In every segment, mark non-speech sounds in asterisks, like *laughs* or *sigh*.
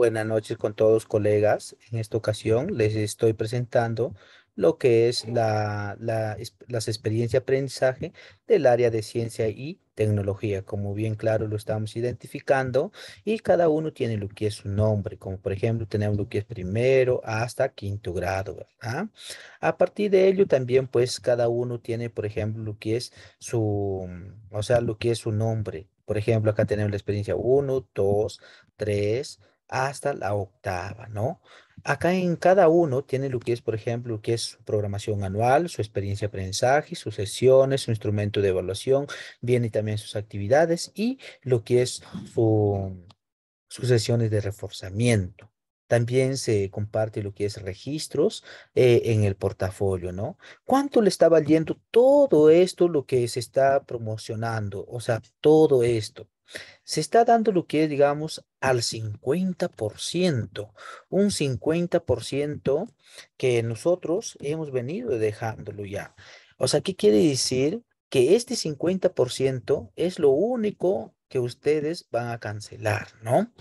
Buenas noches con todos colegas. En esta ocasión les estoy presentando lo que es la, las experiencias de aprendizaje del área de ciencia y tecnología. Como bien claro lo estamos identificando y cada uno tiene lo que es su nombre, como por ejemplo tenemos lo que es primero hasta quinto grado. ¿verdad? A partir de ello también pues cada uno tiene por ejemplo lo que es su, o sea, lo que es su nombre. Por ejemplo, acá tenemos la experiencia 1, 2, 3, hasta la octava, ¿no? Acá en cada uno tiene lo que es, por ejemplo, lo que es su programación anual, su experiencia de aprendizaje, sus sesiones, su instrumento de evaluación, viene también sus actividades y lo que es sus sesiones de reforzamiento. También se comparte lo que es registros eh, en el portafolio, ¿no? ¿Cuánto le está valiendo todo esto lo que se está promocionando? O sea, todo esto se está dando lo que es, digamos, al 50%, un 50% que nosotros hemos venido dejándolo ya. O sea, ¿qué quiere decir? Que este 50% es lo único que ustedes van a cancelar, ¿no?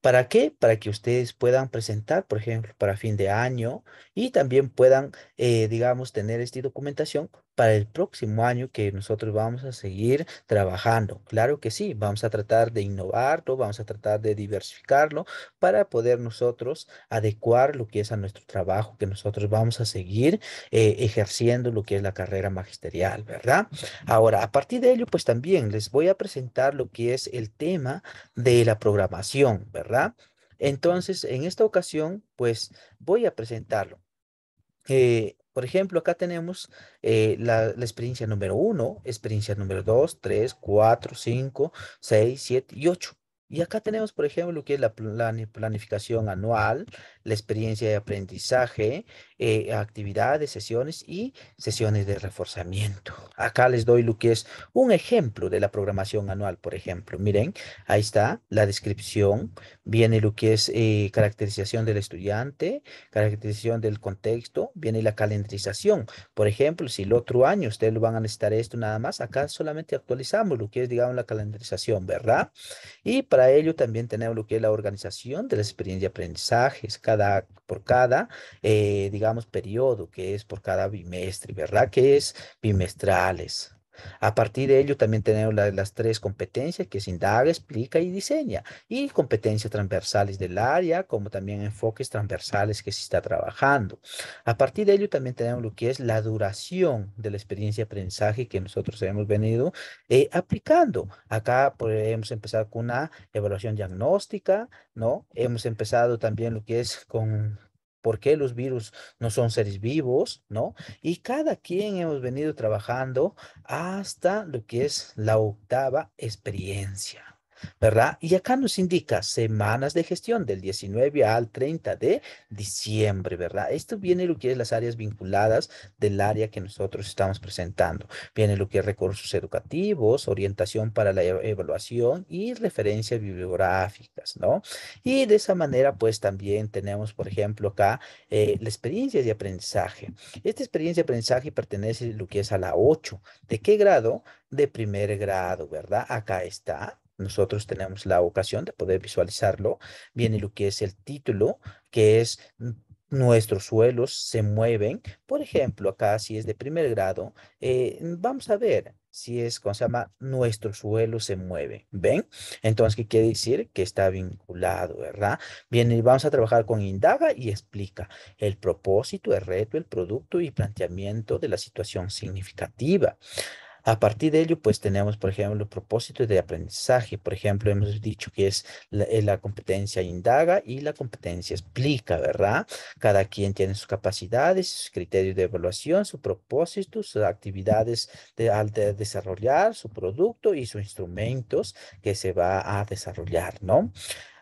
¿Para qué? Para que ustedes puedan presentar, por ejemplo, para fin de año y también puedan, eh, digamos, tener esta documentación para el próximo año que nosotros vamos a seguir trabajando. Claro que sí, vamos a tratar de innovarlo, vamos a tratar de diversificarlo para poder nosotros adecuar lo que es a nuestro trabajo, que nosotros vamos a seguir eh, ejerciendo lo que es la carrera magisterial, ¿verdad? Ahora, a partir de ello, pues también les voy a presentar lo que es el tema de la programación, ¿verdad? Entonces, en esta ocasión, pues voy a presentarlo. Eh, por ejemplo, acá tenemos eh, la, la, experiencia número 1, experiencia número 2, 3, 4, 5, 6, 7 y 8. Y acá tenemos, por ejemplo, lo que es la planificación anual, la experiencia de aprendizaje, eh, actividades, sesiones y sesiones de reforzamiento. Acá les doy lo que es un ejemplo de la programación anual, por ejemplo. Miren, ahí está la descripción, viene lo que es eh, caracterización del estudiante, caracterización del contexto, viene la calendarización. Por ejemplo, si el otro año ustedes lo van a necesitar esto nada más, acá solamente actualizamos lo que es, digamos, la calendarización, ¿verdad? Y para ello también tenemos lo que es la organización de la experiencia de aprendizajes cada, por cada, eh, digamos, periodo, que es por cada bimestre, ¿verdad? Que es bimestrales. A partir de ello también tenemos las tres competencias que es indaga, explica y diseña y competencias transversales del área como también enfoques transversales que se está trabajando. A partir de ello también tenemos lo que es la duración de la experiencia de aprendizaje que nosotros hemos venido eh, aplicando. Acá podemos empezar con una evaluación diagnóstica, ¿no? Hemos empezado también lo que es con por qué los virus no son seres vivos, ¿no? Y cada quien hemos venido trabajando hasta lo que es la octava experiencia. ¿verdad? Y acá nos indica semanas de gestión del 19 al 30 de diciembre, ¿verdad? Esto viene lo que es las áreas vinculadas del área que nosotros estamos presentando. Viene lo que es recursos educativos, orientación para la e-, evaluación y referencias bibliográficas, ¿no? Y de esa manera, pues también tenemos, por ejemplo, acá eh, la experiencia de aprendizaje. Esta experiencia de aprendizaje pertenece lo que es a la 8. ¿De qué grado? De primer grado, ¿verdad? Acá está nosotros tenemos la ocasión de poder visualizarlo, viene lo que es el título, que es mm, nuestros suelos se mueven. Por ejemplo, acá si es de primer grado, eh, mm, vamos a ver si es, ¿cómo se llama? Nuestro suelo se mueve. ¿Ven? Entonces, ¿qué quiere decir? Que está vinculado, ¿verdad? Bien, y vamos a trabajar con indaga y explica el propósito, el reto, el producto y planteamiento de la situación significativa. A partir de ello, pues tenemos, por ejemplo, los propósitos de aprendizaje. Por ejemplo, hemos dicho que es eh, la, competencia indaga y la competencia explica, ¿verdad? Cada quien tiene sus capacidades, sus criterios de evaluación, su propósito, sus actividades de, de desarrollar, su producto y sus instrumentos que se va a desarrollar, ¿no?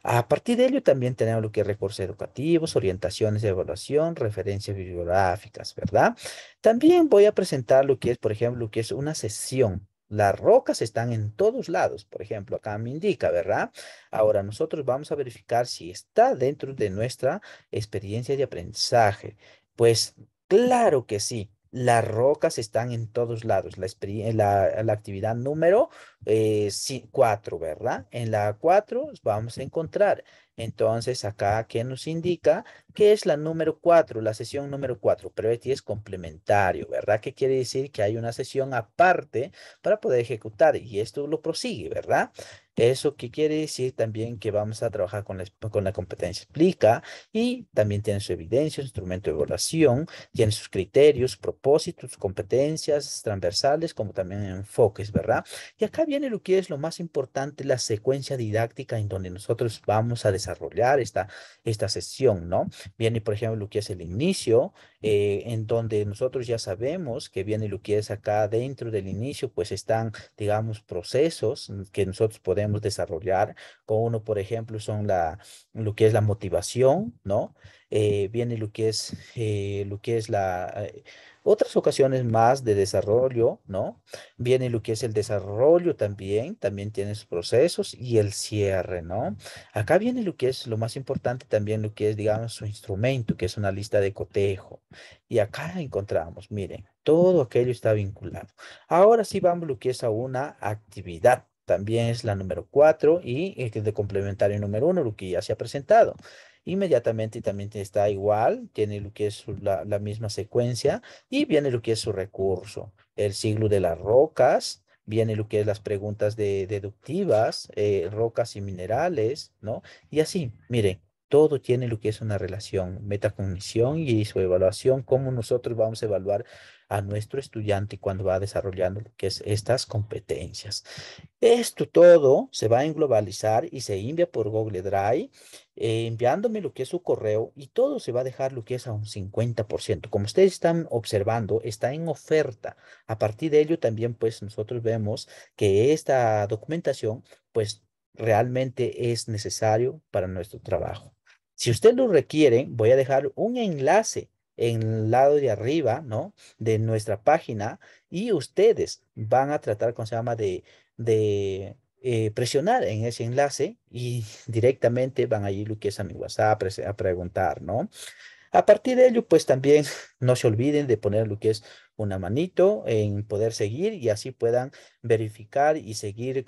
A partir de ello también tenemos lo que es recursos educativos, orientaciones de evaluación, referencias bibliográficas, ¿verdad? También voy a presentar lo que es, por ejemplo, lo que es una sesión. Las rocas están en todos lados, por ejemplo, acá me indica, ¿verdad? Ahora nosotros vamos a verificar si está dentro de nuestra experiencia de aprendizaje. Pues claro que sí las rocas están en todos lados. La, eh, actividad número 4, eh, ¿verdad? En la 4 vamos a encontrar. Entonces, acá que nos indica que es la número 4, la sesión número 4, pero este es complementario, ¿verdad? qué quiere decir que hay una sesión aparte para poder ejecutar y esto lo prosigue, ¿verdad? Eso que quiere decir también que vamos a trabajar con la, competencia explica y también tiene su evidencia, su instrumento de evaluación, tiene sus criterios, propósitos, competencias transversales, como también enfoques, ¿verdad? Y acá viene lo que es lo más importante, la secuencia didáctica en donde nosotros vamos a desarrollar esta, esta sesión, ¿no? Viene, por ejemplo, lo que es el inicio, eh, en donde nosotros ya sabemos que viene lo que es acá dentro del inicio, pues están, digamos, procesos que nosotros podemos podemos desarrollar. Con uno, por ejemplo, son la, lo que es la motivación, ¿no? Eh, viene lo que es, eh, lo que es la eh, otras ocasiones más de desarrollo, ¿no? Viene lo que es el desarrollo también, también tiene sus procesos y el cierre, ¿no? Acá viene lo que es lo más importante también, lo que es, digamos, su instrumento, que es una lista de cotejo. Y acá encontramos, miren, todo aquello está vinculado. Ahora sí vamos lo que es a una actividad también es la número 4 y el de complementario número uno, lo que ya se ha presentado. Inmediatamente también está igual, tiene lo que es la, misma secuencia y viene lo que es su recurso, el siglo de las rocas, viene lo que es las preguntas deductivas, eh, rocas y minerales, ¿no? Y así, miren, todo tiene lo que es una relación, metacognición y su evaluación, cómo nosotros vamos a evaluar a nuestro estudiante cuando va desarrollando lo que es estas competencias. Esto todo se va a englobalizar y se envía por Google Drive, eh, enviándome lo que es su correo y todo se va a dejar lo que es a un 50%. Como ustedes están observando, está en oferta. A partir de ello también pues nosotros vemos que esta documentación pues realmente es necesario para nuestro trabajo. Si ustedes lo requieren, voy a dejar un enlace en el lado de arriba, ¿no? De nuestra página y ustedes van a tratar, ¿cómo se llama?, de, de eh, presionar en ese enlace y directamente van allí lo que es a mi WhatsApp a preguntar, ¿no? A partir de ello, pues también *laughs* no se olviden de poner lo que es una manito en poder seguir y así puedan verificar y seguir eh,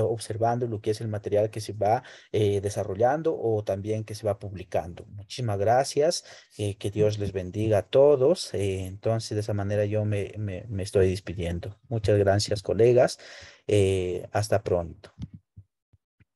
observando lo que es el material que se va eh, desarrollando o también que se va publicando. Muchísimas gracias, eh, que Dios les bendiga a todos. entonces, de esa manera yo me estoy despidiendo. Muchas gracias, colegas. hasta pronto.